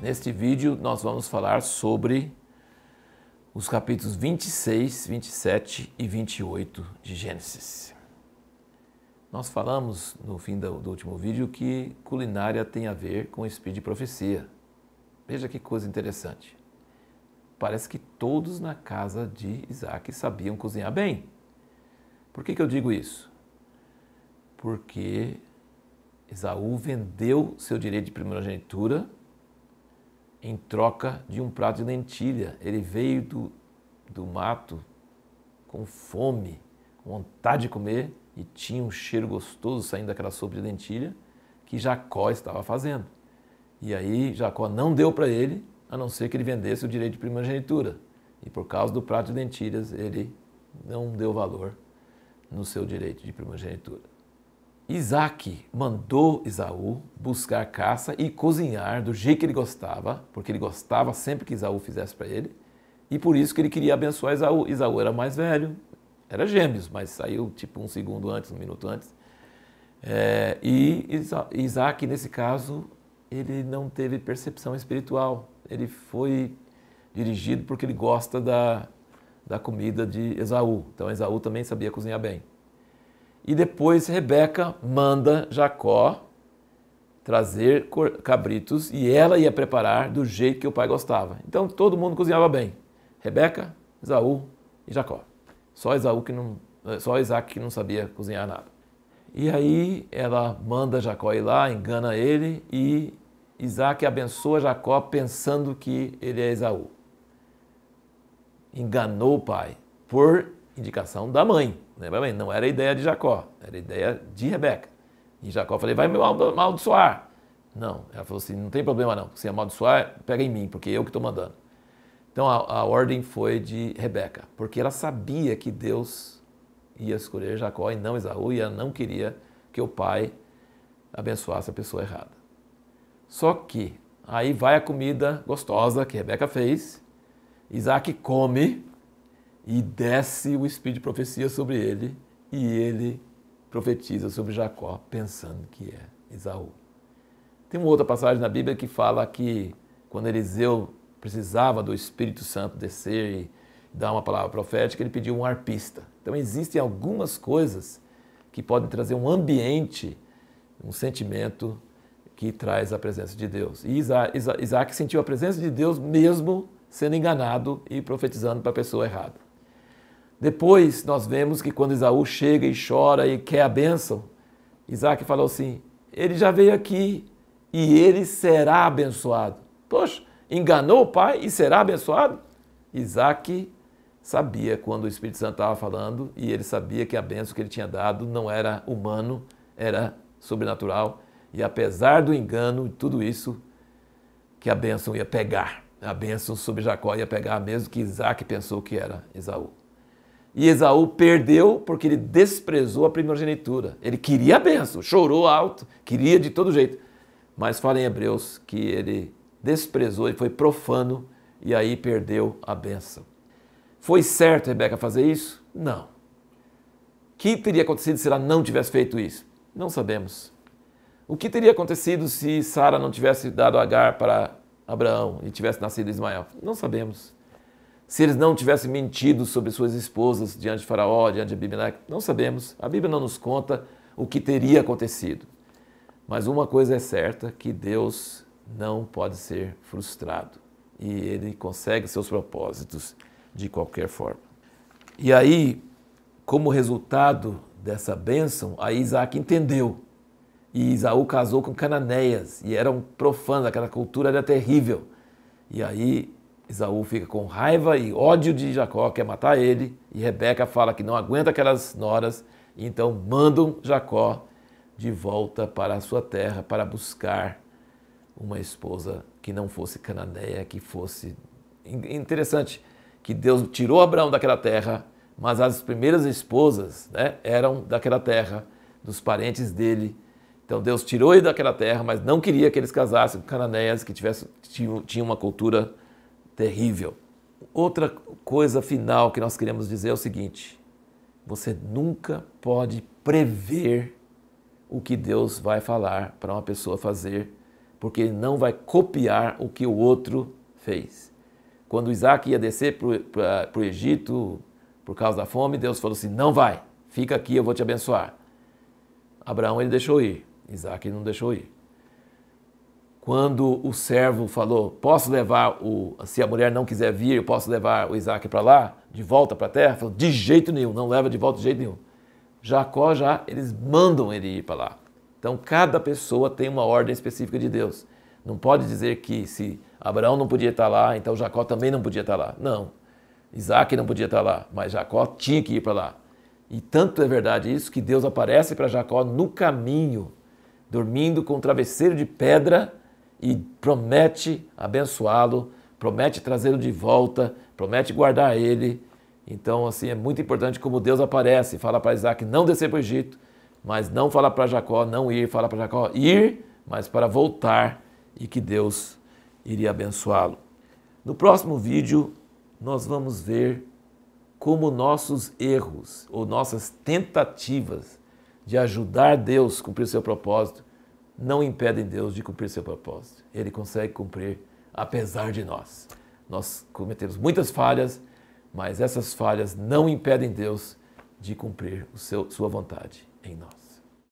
Neste vídeo nós vamos falar sobre os capítulos 26, 27 e 28 de Gênesis. Nós falamos no fim do, último vídeo que culinária tem a ver com espírito de profecia. Veja que coisa interessante. Parece que todos na casa de Isaac sabiam cozinhar bem. Por que, que eu digo isso? Porque Esaú vendeu seu direito de primogenitura em troca de um prato de lentilha. Ele veio do, do mato com fome, com vontade de comer e tinha um cheiro gostoso saindo daquela sopa de lentilha que Jacó estava fazendo. E aí Jacó não deu para ele, a não ser que ele vendesse o direito de primogenitura. E por causa do prato de lentilhas, ele não deu valor no seu direito de primogenitura. Isaac mandou Isaú buscar caça e cozinhar do jeito que ele gostava, porque ele gostava sempre que Isaú fizesse para ele, e por isso que ele queria abençoar Isaú. Isaú era mais velho, era gêmeos, mas saiu tipo um segundo antes, um minuto antes. É, e Isaac, nesse caso, ele não teve percepção espiritual, ele foi dirigido porque ele gosta da, da comida de Esaú. Então Esaú também sabia cozinhar bem. E depois Rebeca manda Jacó trazer cabritos e ela ia preparar do jeito que o pai gostava. Então todo mundo cozinhava bem. Rebeca, Isaú e Jacó. Só Isaú que não, só Isaac que não sabia cozinhar nada. E aí ela manda Jacó ir lá, engana ele e Isaac abençoa Jacó pensando que ele é Esaú. Enganou o pai por indicação da mãe. Lembra né? bem? Não era a ideia de Jacó, era a ideia de Rebeca. E Jacó falou: vai me amaldiçoar. Não, ela falou assim, não tem problema não, se amaldiçoar, pega em mim, porque eu que estou mandando. Então a, a, ordem foi de Rebeca, porque ela sabia que Deus ia escolher Jacó e não Esaú, e ela não queria que o pai abençoasse a pessoa errada. Só que aí vai a comida gostosa que Rebeca fez, Isaac come, e desce o espírito de profecia sobre ele, e ele profetiza sobre Jacó, pensando que é Esaú. Tem uma outra passagem na Bíblia que fala que quando Eliseu precisava do Espírito Santo descer e dar uma palavra profética, ele pediu um arpista. Então existem algumas coisas que podem trazer um ambiente, um sentimento que traz a presença de Deus. E Isaac sentiu a presença de Deus mesmo sendo enganado e profetizando para a pessoa errada. Depois nós vemos que quando Isaú chega e chora e quer a bênção, Isaac falou assim: ele já veio aqui e ele será abençoado. Poxa, enganou o pai e será abençoado? Isaac sabia quando o Espírito Santo estava falando e ele sabia que a bênção que ele tinha dado não era humano, era sobrenatural. E apesar do engano, e tudo isso, que a bênção ia pegar. A bênção sobre Jacó ia pegar, mesmo que Isaac pensou que era Isaú. E Esaú perdeu porque ele desprezou a primogenitura. Ele queria a benção, chorou alto, queria de todo jeito. Mas fala em Hebreus que ele desprezou, e foi profano e aí perdeu a benção. Foi certo Rebeca fazer isso? Não. O que teria acontecido se ela não tivesse feito isso? Não sabemos. O que teria acontecido se Sara não tivesse dado Agar para Abraão e tivesse nascido Ismael? Não sabemos se eles não tivessem mentido sobre suas esposas diante de Faraó, diante de Abimeleque, não sabemos. A Bíblia não nos conta o que teria acontecido. Mas uma coisa é certa, que Deus não pode ser frustrado. E ele consegue seus propósitos de qualquer forma. E aí, como resultado dessa bênção, aí Isaac entendeu. E Isaú casou com cananeias, e eram profanos, aquela cultura era terrível. E aí Isaú fica com raiva e ódio de Jacó, quer matar ele, e Rebeca fala que não aguenta aquelas noras, então mandam Jacó de volta para a sua terra para buscar uma esposa que não fosse cananeia, que fosse interessante que Deus tirou Abraão daquela terra, mas as primeiras esposas, né, eram daquela terra, dos parentes dele. Então Deus tirou ele daquela terra, mas não queria que eles casassem com cananeias que tivessem tinham uma cultura terrível. Outra coisa final que nós queremos dizer é o seguinte: você nunca pode prever o que Deus vai falar para uma pessoa fazer, porque ele não vai copiar o que o outro fez. Quando Isaac ia descer para o Egito por causa da fome, Deus falou assim: Não vai, fica aqui, eu vou te abençoar. Abraão ele deixou ir, Isaac não deixou ir quando o servo falou: Posso levar o. Se a mulher não quiser vir, eu posso levar o Isaac para lá, de volta para a terra? Falou: De jeito nenhum, não leva de volta de jeito nenhum. Jacó já, eles mandam ele ir para lá. Então cada pessoa tem uma ordem específica de Deus. Não pode dizer que se Abraão não podia estar lá, então Jacó também não podia estar lá. Não. Isaac não podia estar lá, mas Jacó tinha que ir para lá. E tanto é verdade isso que Deus aparece para Jacó no caminho, dormindo com um travesseiro de pedra e promete abençoá-lo, promete trazê-lo de volta, promete guardar ele. Então, assim, é muito importante como Deus aparece, fala para Isaac não descer para o Egito, mas não fala para Jacó não ir, fala para Jacó ir, mas para voltar e que Deus iria abençoá-lo. No próximo vídeo, nós vamos ver como nossos erros ou nossas tentativas de ajudar Deus a cumprir seu propósito não impedem Deus de cumprir seu propósito. Ele consegue cumprir apesar de nós. Nós cometemos muitas falhas, mas essas falhas não impedem Deus de cumprir seu, sua vontade em nós.